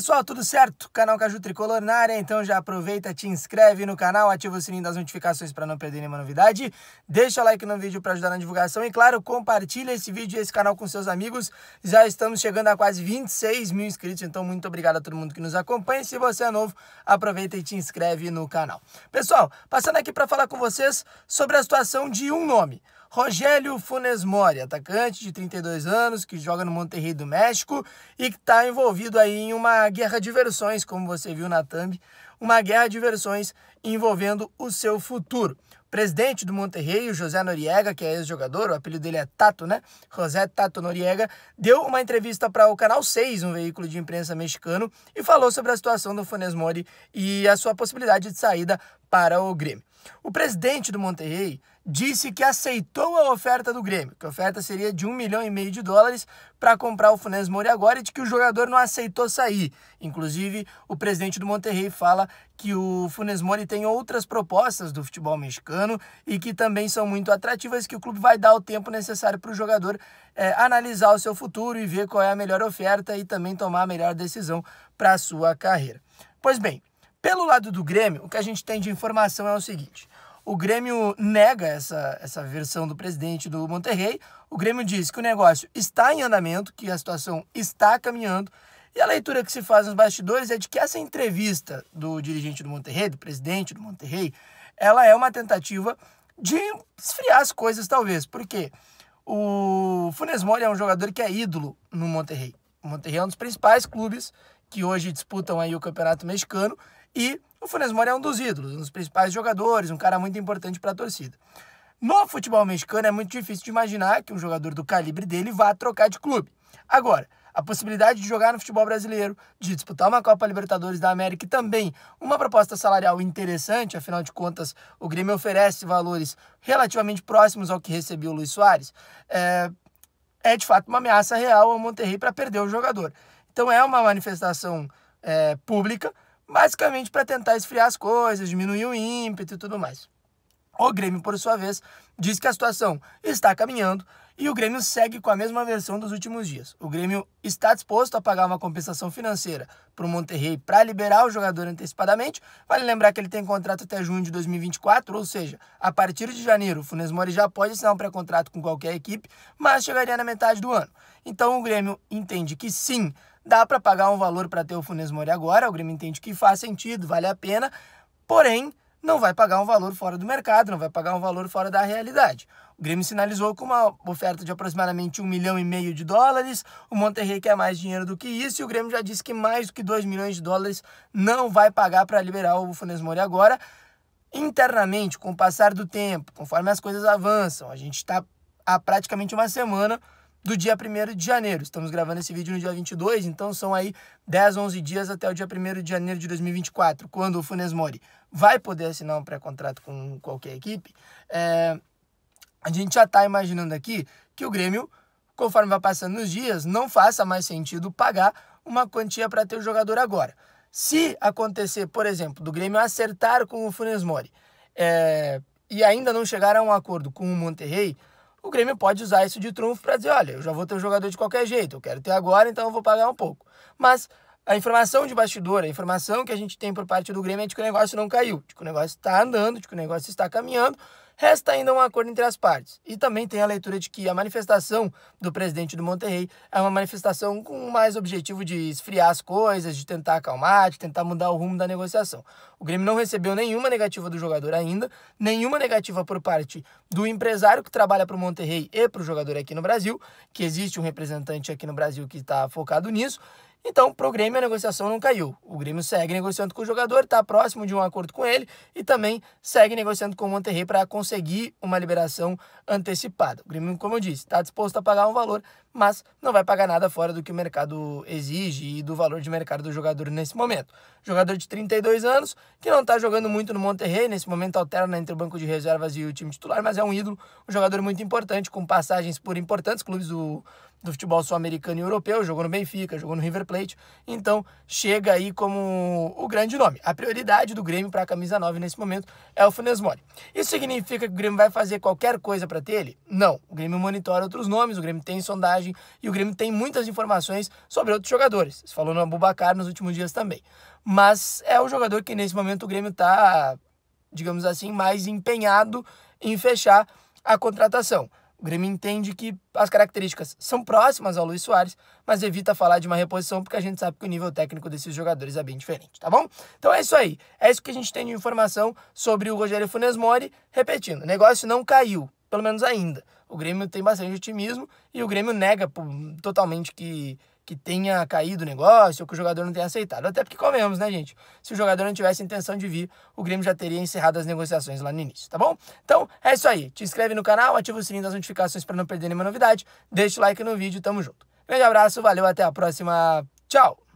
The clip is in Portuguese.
pessoal, tudo certo? Canal Caju Tricolor na área, então já aproveita, te inscreve no canal, ativa o sininho das notificações para não perder nenhuma novidade, deixa o like no vídeo para ajudar na divulgação e, claro, compartilha esse vídeo e esse canal com seus amigos. Já estamos chegando a quase 26 mil inscritos, então muito obrigado a todo mundo que nos acompanha. Se você é novo, aproveita e te inscreve no canal. Pessoal, passando aqui para falar com vocês sobre a situação de um nome. Rogério Funes Mori, atacante de 32 anos, que joga no Monterrey do México e que está envolvido aí em uma guerra de versões, como você viu na thumb, uma guerra de versões envolvendo o seu futuro. O presidente do Monterrey, José Noriega, que é ex-jogador, o apelido dele é Tato, né? José Tato Noriega, deu uma entrevista para o Canal 6, um veículo de imprensa mexicano, e falou sobre a situação do Funes Mori e a sua possibilidade de saída para o Grêmio. O presidente do Monterrey disse que aceitou a oferta do Grêmio, que a oferta seria de um milhão e meio de dólares para comprar o Funes Mori agora e de que o jogador não aceitou sair. Inclusive, o presidente do Monterrey fala que o Funes Mori tem outras propostas do futebol mexicano e que também são muito atrativas, que o clube vai dar o tempo necessário para o jogador é, analisar o seu futuro e ver qual é a melhor oferta e também tomar a melhor decisão para a sua carreira. Pois bem, pelo lado do Grêmio, o que a gente tem de informação é o seguinte: o Grêmio nega essa, essa versão do presidente do Monterrey. O Grêmio diz que o negócio está em andamento, que a situação está caminhando. E a leitura que se faz nos bastidores é de que essa entrevista do dirigente do Monterrey, do presidente do Monterrey, ela é uma tentativa de esfriar as coisas, talvez. Porque o Funes Mori é um jogador que é ídolo no Monterrey. O Monterrey é um dos principais clubes que hoje disputam aí o Campeonato Mexicano e o Funes Mori é um dos ídolos, um dos principais jogadores, um cara muito importante para a torcida. No futebol mexicano é muito difícil de imaginar que um jogador do calibre dele vá trocar de clube. Agora, a possibilidade de jogar no futebol brasileiro, de disputar uma Copa Libertadores da América e também uma proposta salarial interessante, afinal de contas, o Grêmio oferece valores relativamente próximos ao que recebeu o Luiz Soares, é, é de fato uma ameaça real ao Monterrey para perder o jogador. Então é uma manifestação é, pública basicamente para tentar esfriar as coisas, diminuir o ímpeto e tudo mais. O Grêmio, por sua vez, diz que a situação está caminhando e o Grêmio segue com a mesma versão dos últimos dias. O Grêmio está disposto a pagar uma compensação financeira para o Monterrey para liberar o jogador antecipadamente. Vale lembrar que ele tem contrato até junho de 2024, ou seja, a partir de janeiro, o Funes Mori já pode assinar um pré-contrato com qualquer equipe, mas chegaria na metade do ano. Então o Grêmio entende que sim, Dá para pagar um valor para ter o Funes Mori agora, o Grêmio entende que faz sentido, vale a pena, porém não vai pagar um valor fora do mercado, não vai pagar um valor fora da realidade. O Grêmio sinalizou com uma oferta de aproximadamente um milhão e meio de dólares, o Monterrey quer mais dinheiro do que isso e o Grêmio já disse que mais do que 2 milhões de dólares não vai pagar para liberar o Funes Mori agora. Internamente, com o passar do tempo, conforme as coisas avançam, a gente está há praticamente uma semana do dia 1 de janeiro. Estamos gravando esse vídeo no dia 22, então são aí 10, 11 dias até o dia 1 de janeiro de 2024, quando o Funes Mori vai poder assinar um pré-contrato com qualquer equipe. É, a gente já está imaginando aqui que o Grêmio, conforme vai passando os dias, não faça mais sentido pagar uma quantia para ter o jogador agora. Se acontecer, por exemplo, do Grêmio acertar com o Funes Mori é, e ainda não chegar a um acordo com o Monterrey, o Grêmio pode usar isso de trunfo para dizer: olha, eu já vou ter um jogador de qualquer jeito, eu quero ter agora, então eu vou pagar um pouco. Mas a informação de bastidor, a informação que a gente tem por parte do Grêmio é de que o negócio não caiu, de que o negócio está andando, de que o negócio está caminhando Resta ainda um acordo entre as partes. E também tem a leitura de que a manifestação do presidente do Monterrey é uma manifestação com mais objetivo de esfriar as coisas, de tentar acalmar, de tentar mudar o rumo da negociação. O Grêmio não recebeu nenhuma negativa do jogador ainda, nenhuma negativa por parte do empresário que trabalha para o Monterrey e para o jogador aqui no Brasil, que existe um representante aqui no Brasil que está focado nisso. Então, para o Grêmio, a negociação não caiu. O Grêmio segue negociando com o jogador, está próximo de um acordo com ele e também segue negociando com o Monterrey para conseguir uma liberação antecipada. O Grêmio, como eu disse, está disposto a pagar um valor, mas não vai pagar nada fora do que o mercado exige e do valor de mercado do jogador nesse momento. Jogador de 32 anos, que não está jogando muito no Monterrey, nesse momento alterna entre o banco de reservas e o time titular, mas é um ídolo, um jogador muito importante, com passagens por importantes clubes do do futebol sul-americano e europeu, jogou no Benfica, jogou no River Plate, então chega aí como o grande nome. A prioridade do Grêmio para a camisa 9 nesse momento é o Funes Mori. Isso significa que o Grêmio vai fazer qualquer coisa para ter ele? Não. O Grêmio monitora outros nomes, o Grêmio tem sondagem e o Grêmio tem muitas informações sobre outros jogadores. Você falou no Abubacar nos últimos dias também. Mas é o jogador que nesse momento o Grêmio está, digamos assim, mais empenhado em fechar a contratação. O Grêmio entende que as características são próximas ao Luiz Soares, mas evita falar de uma reposição porque a gente sabe que o nível técnico desses jogadores é bem diferente, tá bom? Então é isso aí. É isso que a gente tem de informação sobre o Rogério Funes Mori. Repetindo, o negócio não caiu, pelo menos ainda. O Grêmio tem bastante otimismo e o Grêmio nega totalmente que que tenha caído o negócio ou que o jogador não tenha aceitado. Até porque comemos, né, gente? Se o jogador não tivesse intenção de vir, o Grêmio já teria encerrado as negociações lá no início, tá bom? Então, é isso aí. Te inscreve no canal, ativa o sininho das notificações para não perder nenhuma novidade. Deixa o like no vídeo, tamo junto. Grande abraço, valeu, até a próxima. Tchau!